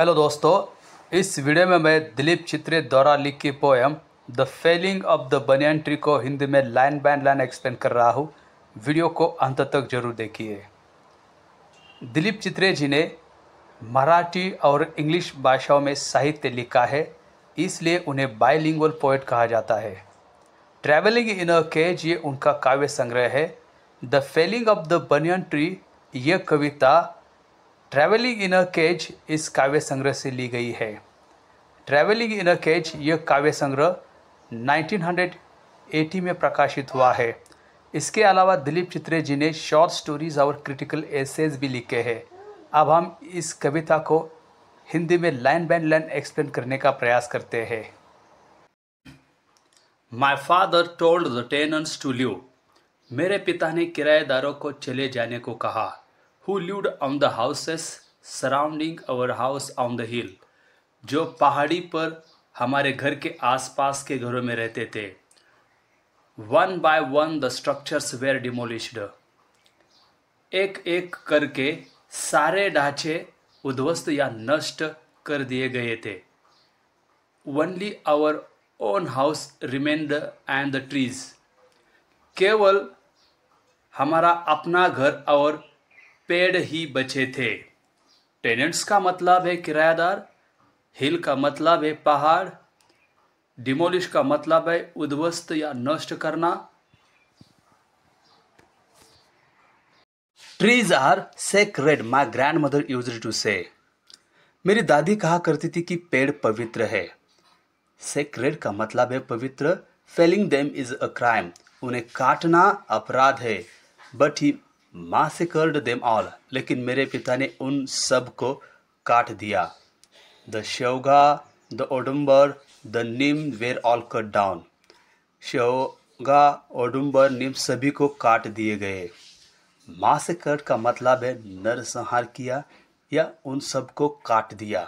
Hello दोस्तों इस video में मैं दिलीप चित्रे द्वारा लिखी poem the felling of the banyan tree को हिंदी में लाइन बाय लाइन एक्सप्लेन कर रहा हूँ वीडियो को अंत तक जरूर देखिए दिलीप चित्रे जी ने मराठी और इंग्लिश भाषाओं में साहित्य लिखा है इसलिए उन्हें बाइलिंगुअल पोएट कहा जाता है ट्रैवलिंग इन अ केज ये उनका काव्य संग्रह है the felling of the banyan tree ये कविता ट्रैवलिंग इन अ केज इस काव्य संग्रह से ली गई है ट्रैवलिंग इन अ केज यह काव्य संग्रह 1980 में प्रकाशित हुआ है इसके अलावा दिलीप चित्रे जी ने शॉर्ट स्टोरीज और क्रिटिकल एसेज भी लिखे हैं अब हम इस कविता को हिंदी में लाइन बाय लाइन एक्सप्लेन करने का प्रयास करते हैं my father told the tenants to leave मेरे पिता ने किराएदारों को चले जाने को कहा who lived on the houses surrounding our house on the hill जो पहाड़ी पर हमारे घर के आसपास के घरों में रहते थे one by one the structures were demolished एक एक करके सारे ढांचे उद्वस्त या नष्ट कर दिए गए थे only our own house remained and the trees केवल हमारा अपना घर और पेड़ ही बचे थे टेनेंट्स का मतलब है किरायादार हिल का मतलब है पहाड़ डिमोलिश का मतलब है उद्वस्त या नष्ट करना trees are sacred my grandmother मदर यूज टू से मेरी दादी कहा करती थी कि पेड़ पवित्र है सेक्रेड का मतलब है पवित्र felling them is a crime उन्हें काटना अपराध है but he massacred them all लेकिन मेरे पिता ने उन सब को काट दिया the sheoga the oudumbar the neem were all cut down श्योगा ओडम्बर निम सभी को काट दिए गए मासिकर्ड का मतलब है नरसंहार किया या उन सब को काट दिया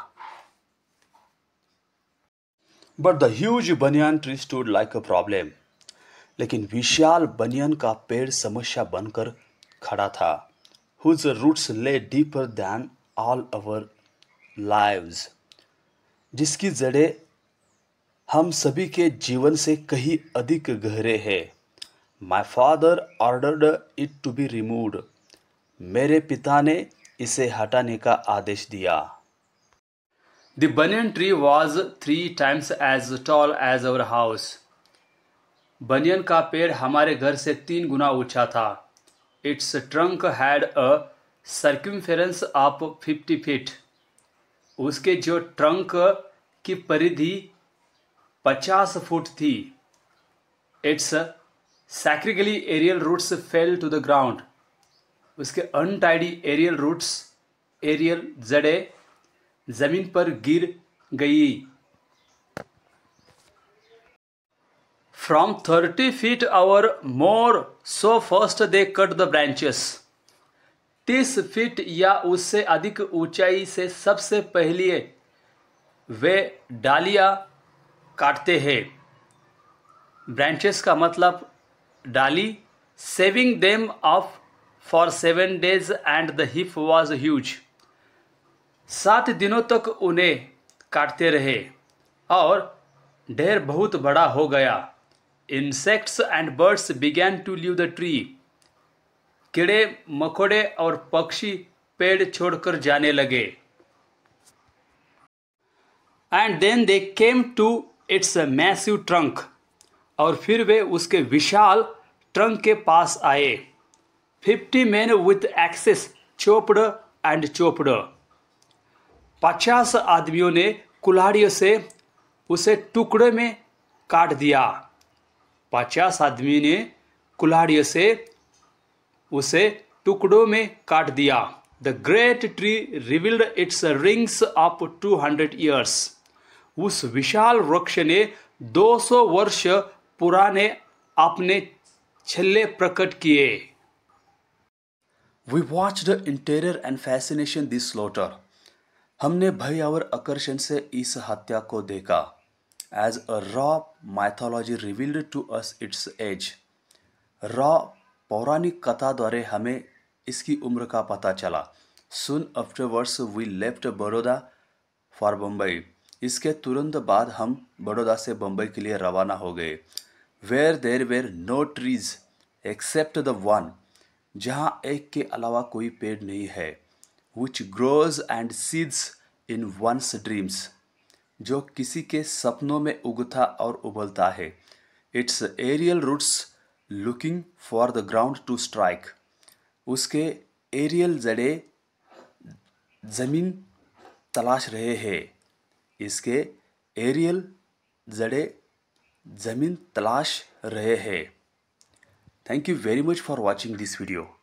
but the huge banyan tree stood like a problem लेकिन विशाल बनियान का पेड़ समस्या बनकर खड़ा था whose roots lay deeper than all our lives जिसकी जड़ें हम सभी के जीवन से कहीं अधिक गहरे हैं my father ordered it to be removed मेरे पिता ने इसे हटाने का आदेश दिया the banyan tree was three times as tall as our house banyan का पेड़ हमारे घर से तीन गुना ऊंचा था trunk had a a circumference of fifty feet उसके जो ट्रंक की परिधि पचास फुट थी its sacredly aerial roots fell to the ground उसके अनटाइडी एरियल रूट्स एरियल जड़े ज़मीन पर गिर गई From 30 feet or more, so first they cut the branches. 30 feet या उससे अधिक ऊंचाई से सबसे पहले वे डालिया काटते हैं ब्रांचेस का मतलब डाली sawing them off for seven days and the heap was huge सात दिनों तक उन्हें काटते रहे और ढेर बहुत बड़ा हो गया insects and birds began to leave the tree कीड़े मकोड़े और पक्षी पेड़ छोड़कर जाने लगे and then they came to its massive trunk और फिर वे उसके विशाल ट्रंक के पास आए fifty men with axes chopped and chopped पचास आदमियों ने कुल्हाड़ियों से उसे टुकड़े में काट दिया पचास आदमी ने कुल्हाड़ियों से उसे टुकड़ों में काट दिया the great tree revealed its rings of two hundred years उस विशाल वृक्ष ने 200 वर्ष पुराने अपने छल्ले प्रकट किए we watch the in terror and fascination this slaughter हमने भय और आकर्षण से इस हत्या को देखा as a raw mythology revealed to us its age. raw पौराणिक कथा द्वारे हमें इसकी उम्र का पता चला soon afterwards we left Baroda for Bombay इसके तुरंत बाद हम बड़ौदा से बम्बई के लिए रवाना हो गए where there were no trees except the one जहाँ एक के अलावा कोई पेड़ नहीं है which grows and seeds in one's dreams जो किसी के सपनों में उगता और उबलता है its aerial roots looking for the ground to strike उसके एरियल जड़े ज़मीन तलाश रहे हैं इसके एरियल जड़े ज़मीन तलाश रहे हैं thank you very much for watching this video